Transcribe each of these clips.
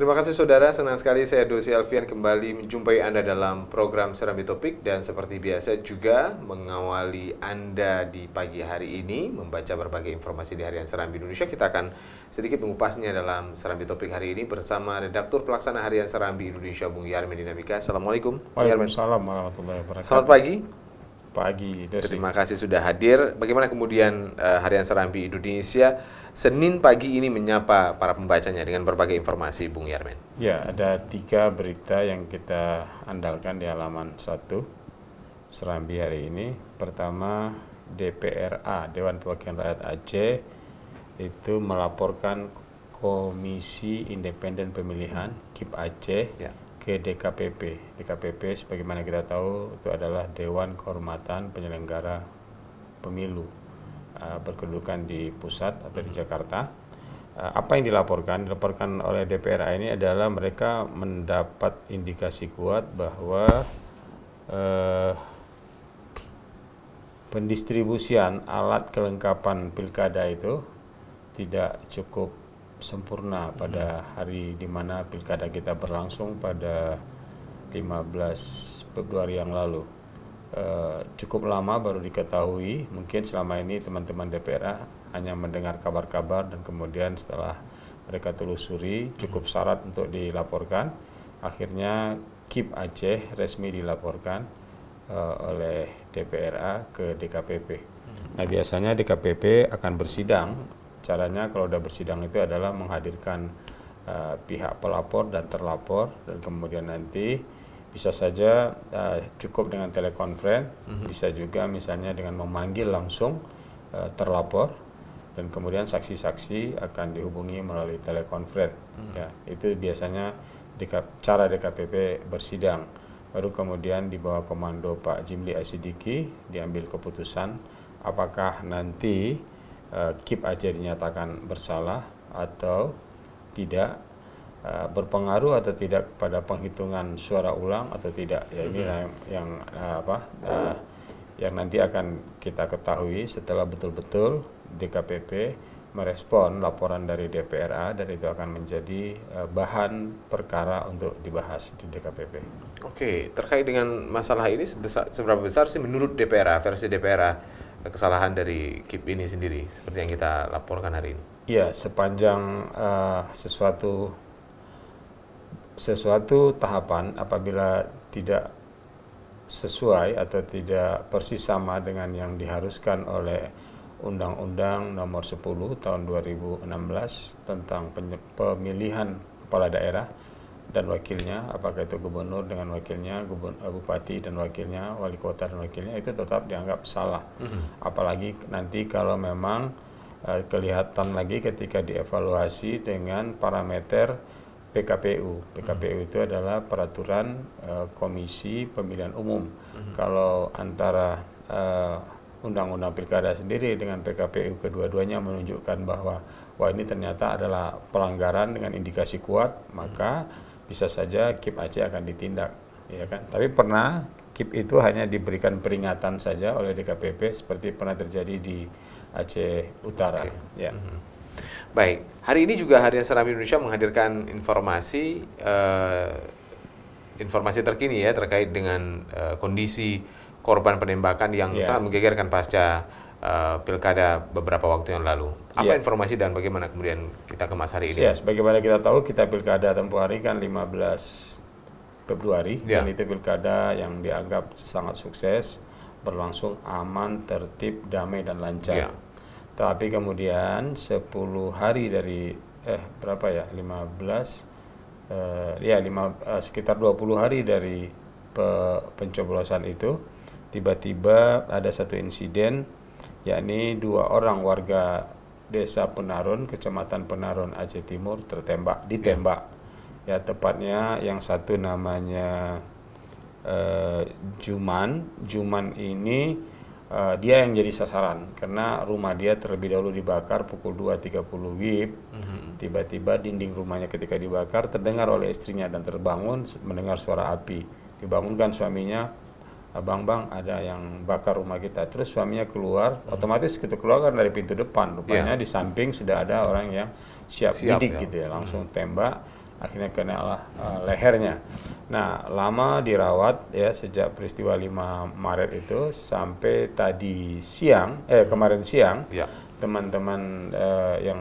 Terima kasih saudara, senang sekali saya Dosi Alfian kembali menjumpai Anda dalam program Serambi Topik dan seperti biasa juga mengawali Anda di pagi hari ini membaca berbagai informasi di harian Serambi Indonesia. Kita akan sedikit mengupasnya dalam Serambi Topik hari ini bersama redaktur pelaksana harian Serambi Indonesia Bung Yarmin Dinamika. Assalamualaikum. Waalaikumsalam warahmatullahi wabarakatuh. Selamat pagi pagi. Terima kasih sudah hadir. Bagaimana kemudian uh, Harian Serambi Indonesia Senin pagi ini menyapa para pembacanya dengan berbagai informasi, Bung Yarmen? Ya, ada tiga berita yang kita andalkan di halaman satu Serambi hari ini. Pertama, DPRA Dewan Perwakilan Rakyat Aceh itu melaporkan Komisi Independen Pemilihan KIP Aceh ya ke DKPP. DKPP sebagaimana kita tahu itu adalah Dewan Kehormatan Penyelenggara Pemilu uh, berkedudukan di pusat atau di hmm. Jakarta. Eh, apa yang dilaporkan? Dilaporkan oleh DPRA ini adalah mereka mendapat indikasi kuat bahwa uh, pendistribusian alat kelengkapan pilkada itu tidak cukup sempurna pada mm-hmm. hari di mana pilkada kita berlangsung pada 15 Februari yang lalu. Uh, cukup lama baru diketahui, mungkin selama ini teman-teman DPR hanya mendengar kabar-kabar dan kemudian setelah mereka telusuri cukup mm-hmm. syarat untuk dilaporkan, akhirnya KIP Aceh resmi dilaporkan uh, oleh DPRA ke DKPP. Mm-hmm. Nah biasanya DKPP akan bersidang caranya kalau sudah bersidang itu adalah menghadirkan uh, pihak pelapor dan terlapor dan kemudian nanti bisa saja uh, cukup dengan telekonferensi, mm -hmm. bisa juga misalnya dengan memanggil langsung uh, terlapor dan kemudian saksi-saksi akan dihubungi melalui telekonferensi. Mm -hmm. ya, itu biasanya cara DKPP bersidang. Baru kemudian di bawah komando Pak Jimli Asidiki diambil keputusan apakah nanti uh, keep aja dinyatakan bersalah atau tidak uh, berpengaruh atau tidak pada penghitungan suara ulang atau tidak ya ini mm-hmm. yang, yang uh, apa uh, yang nanti akan kita ketahui setelah betul-betul DKPP merespon laporan dari DPRA dan itu akan menjadi bahan perkara untuk dibahas di DKPP. Oke, terkait dengan masalah ini sebesar, seberapa besar sih menurut DPRA versi DPRA kesalahan dari KIP ini sendiri seperti yang kita laporkan hari ini? Iya sepanjang uh, sesuatu sesuatu tahapan apabila tidak sesuai atau tidak persis sama dengan yang diharuskan oleh Undang-Undang Nomor 10 Tahun 2016 tentang pemilihan kepala daerah dan wakilnya, apakah itu gubernur dengan wakilnya, gubern, eh, bupati dan wakilnya, wali kota dan wakilnya itu tetap dianggap salah. Mm-hmm. Apalagi nanti kalau memang uh, kelihatan lagi ketika dievaluasi dengan parameter PKPU. PKPU mm-hmm. itu adalah peraturan uh, Komisi Pemilihan Umum. Mm-hmm. Kalau antara uh, undang-undang pilkada sendiri dengan PKPU kedua-duanya menunjukkan bahwa wah ini ternyata adalah pelanggaran dengan indikasi kuat, maka mm-hmm bisa saja KIP Aceh akan ditindak, ya kan? Tapi pernah KIP itu hanya diberikan peringatan saja oleh DKPP seperti pernah terjadi di Aceh Utara, okay. ya. Mm -hmm. Baik, hari ini juga Harian Seram Indonesia menghadirkan informasi uh, informasi terkini ya terkait dengan uh, kondisi korban penembakan yang yeah. sangat menggegerkan pasca Eh, pilkada beberapa waktu yang lalu. Apa yeah. informasi dan bagaimana kemudian kita kemas hari ini? Ya, sebagaimana kita tahu kita pilkada tempuh hari kan 15 Februari yeah. dan itu pilkada yang dianggap sangat sukses, berlangsung aman, tertib, damai dan lancar. Yeah. Tapi kemudian 10 hari dari eh berapa ya? 15 eh, ya 5 eh, sekitar 20 hari dari pe pencoblosan itu tiba-tiba ada satu insiden yakni dua orang warga desa Penarun, kecamatan Penarun Aceh Timur tertembak, ditembak. Ya, ya tepatnya yang satu namanya uh, Juman. Juman ini uh, dia yang jadi sasaran karena rumah dia terlebih dahulu dibakar pukul 2.30 WIB. Mm-hmm. Tiba-tiba dinding rumahnya ketika dibakar terdengar oleh istrinya dan terbangun mendengar suara api. Dibangunkan suaminya Abang bang ada yang bakar rumah kita. Terus suaminya keluar, hmm. otomatis kita keluar kan dari pintu depan. Rupanya yeah. di samping sudah ada orang yang siap, siap didik ya. gitu ya, langsung hmm. tembak. Akhirnya kena lah, uh, eh, lehernya. Nah lama dirawat ya sejak peristiwa 5 Maret itu sampai tadi siang, eh hmm. kemarin siang iya. teman-teman yeah. uh, yang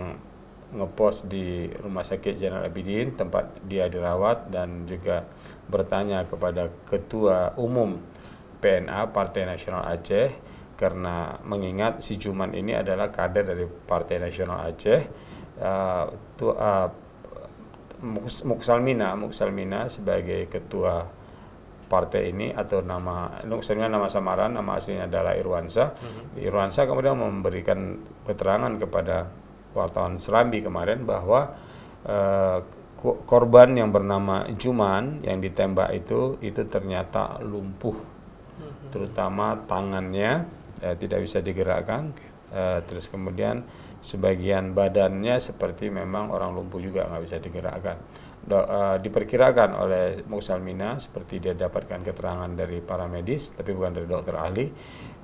ngepost di rumah sakit Jenderal Abidin tempat dia dirawat dan juga bertanya kepada ketua umum PNA Partai Nasional Aceh karena mengingat si Juman ini adalah kader dari Partai Nasional Aceh uh, uh, Muksalmina Muksalmina sebagai ketua partai ini atau nama Muksalmina nama samaran nama aslinya adalah Irwansa. Mm-hmm. Irwansa kemudian memberikan keterangan kepada wartawan Serambi kemarin bahwa uh, korban yang bernama Juman yang ditembak itu itu ternyata lumpuh terutama tangannya eh, tidak bisa digerakkan. Eh, terus kemudian sebagian badannya seperti memang orang lumpuh juga nggak bisa digerakkan. Do, uh, diperkirakan oleh Muksalmina seperti dia dapatkan keterangan dari para medis tapi bukan dari dokter ahli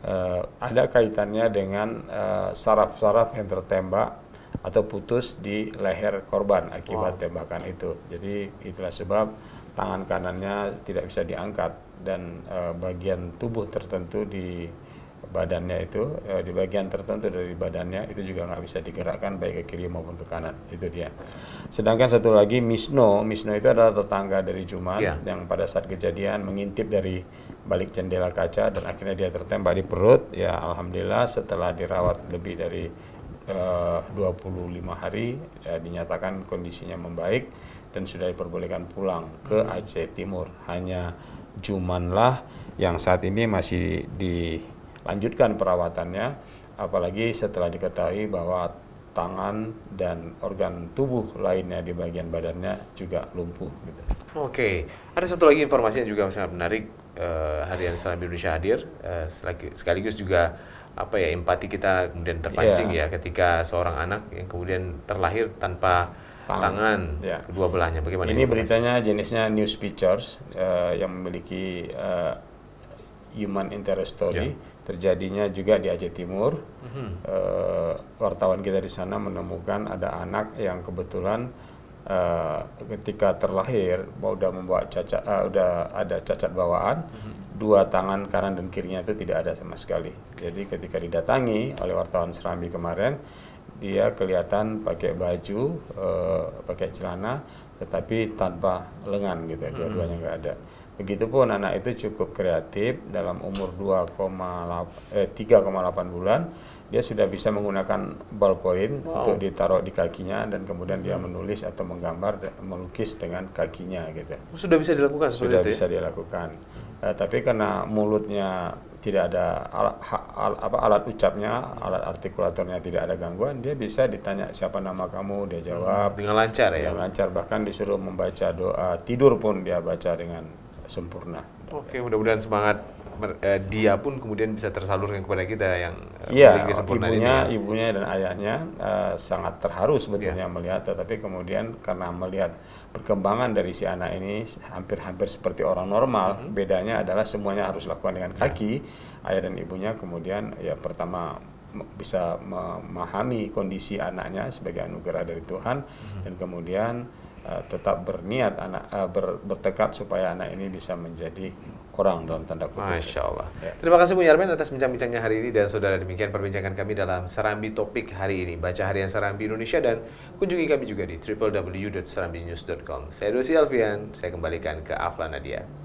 uh, ada kaitannya dengan eh, saraf-saraf uh, yang tertembak atau putus di leher korban akibat wow. tembakan itu. Jadi itulah sebab tangan kanannya tidak bisa diangkat dan e, bagian tubuh tertentu di badannya itu e, di bagian tertentu dari badannya itu juga nggak bisa digerakkan baik ke kiri maupun ke kanan itu dia. Sedangkan satu lagi Misno, Misno itu adalah tetangga dari Jumat yeah. yang pada saat kejadian mengintip dari balik jendela kaca dan akhirnya dia tertembak di perut. Ya alhamdulillah setelah dirawat lebih dari 25 eh, hari ya, dinyatakan kondisinya membaik dan sudah diperbolehkan pulang ke hmm. Aceh Timur. Hanya Jumanlah yang saat ini masih dilanjutkan perawatannya, apalagi setelah diketahui bahwa tangan dan organ tubuh lainnya di bagian badannya juga lumpuh. Gitu. Oke, ada satu lagi informasi yang juga sangat menarik uh, Harian Islam Indonesia hadir uh, sekaligus juga apa ya empati kita kemudian terpancing yeah. ya ketika seorang anak yang kemudian terlahir tanpa tangan, tangan yeah. kedua belahnya bagaimana ini beritanya jenisnya news pictures uh, eh, yang memiliki uh, human interest story yeah terjadinya juga di Aceh Timur. Mm -hmm. uh, wartawan kita di sana menemukan ada anak yang kebetulan uh, ketika terlahir udah membawa cacat uh, udah ada cacat bawaan mm-hmm. dua tangan kanan dan kirinya itu tidak ada sama sekali jadi ketika didatangi oleh wartawan Serambi kemarin dia kelihatan pakai baju uh, pakai celana tetapi tanpa lengan gitu mm-hmm. dua-duanya nggak ada Begitupun anak itu cukup kreatif dalam umur 3,8 eh, bulan dia sudah bisa menggunakan ballpoint wow. untuk ditaruh di kakinya dan kemudian dia hmm. menulis atau menggambar melukis dengan kakinya gitu. Sudah bisa dilakukan sudah itu, ya? bisa ya? dilakukan. Uh, tapi karena mulutnya tidak ada alat, al, apa, alat ucapnya, alat artikulatornya tidak ada gangguan, dia bisa ditanya siapa nama kamu, dia jawab. Hmm, dengan lancar ya? lancar, bahkan disuruh membaca doa, tidur pun dia baca dengan sempurna. Oke, mudah-mudahan semangat uh, dia pun kemudian bisa tersalurkan kepada kita yang ya, memiliki kesempurnaan ibunya, ini. Ya. ibunya dan ayahnya uh, sangat terharu sebetulnya ya. melihat, tetapi kemudian karena melihat perkembangan dari si anak ini hampir-hampir seperti orang normal, mm -hmm. bedanya adalah semuanya harus lakukan dengan iya. kaki. Ayah dan ibunya kemudian ya pertama bisa memahami kondisi anaknya sebagai anugerah dari Tuhan mm -hmm. dan kemudian Eh, tetap berniat anak uh, ber, bertekad supaya anak ini bisa menjadi orang dalam tanda kutip. Masya Allah. Ya. Terima kasih Bu Yarmin atas bincang-bincangnya hari ini dan saudara demikian perbincangan kami dalam Serambi Topik hari ini. Baca harian Serambi Indonesia dan kunjungi kami juga di www.serambinews.com. Saya Dosi Alfian, saya kembalikan ke Afla Nadia.